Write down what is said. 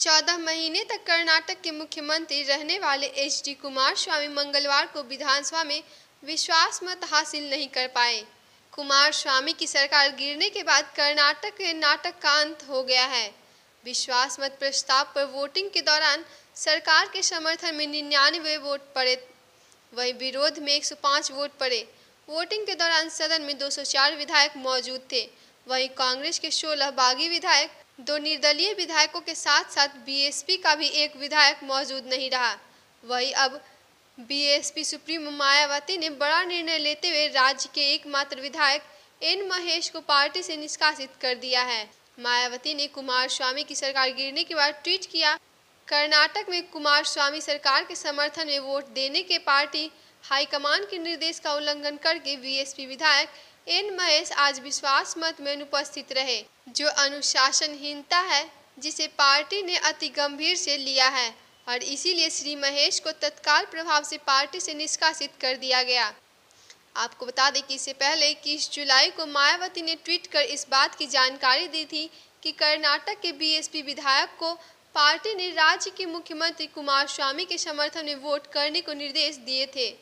चौदह महीने तक कर्नाटक के मुख्यमंत्री रहने वाले एच डी कुमार स्वामी मंगलवार को विधानसभा में विश्वास मत हासिल नहीं कर पाए कुमार स्वामी की सरकार गिरने के बाद कर्नाटक के नाटक का अंत हो गया है विश्वास मत प्रस्ताव पर वोटिंग के दौरान सरकार के समर्थन में निन्यानवे वोट पड़े वहीं विरोध में 105 वोट पड़े वोटिंग के दौरान सदन में 204 विधायक मौजूद थे वहीं कांग्रेस के 16 बागी विधायक दो निर्दलीय विधायकों के साथ साथ बीएसपी का भी एक विधायक मौजूद नहीं रहा वही अब बीएसपी सुप्रीमो मायावती ने बड़ा निर्णय लेते हुए राज्य के एकमात्र विधायक एन महेश को पार्टी से निष्कासित कर दिया है मायावती ने कुमार स्वामी की सरकार गिरने के बाद ट्वीट किया कर्नाटक में कुमार स्वामी सरकार के समर्थन में वोट देने के पार्टी हाईकमान के निर्देश का उल्लंघन करके बीएसपी विधायक एन महेश आज विश्वास मत में अनुपस्थित रहे जो अनुशासनहीनता है जिसे पार्टी ने अति गंभीर से लिया है और इसीलिए श्री महेश को तत्काल प्रभाव से पार्टी से निष्कासित कर दिया गया आपको बता दें कि इससे पहले इक्कीस जुलाई को मायावती ने ट्वीट कर इस बात की जानकारी दी थी कि कर्नाटक के बीएसपी विधायक को पार्टी ने राज्य के मुख्यमंत्री कुमार स्वामी के समर्थन में वोट करने को निर्देश दिए थे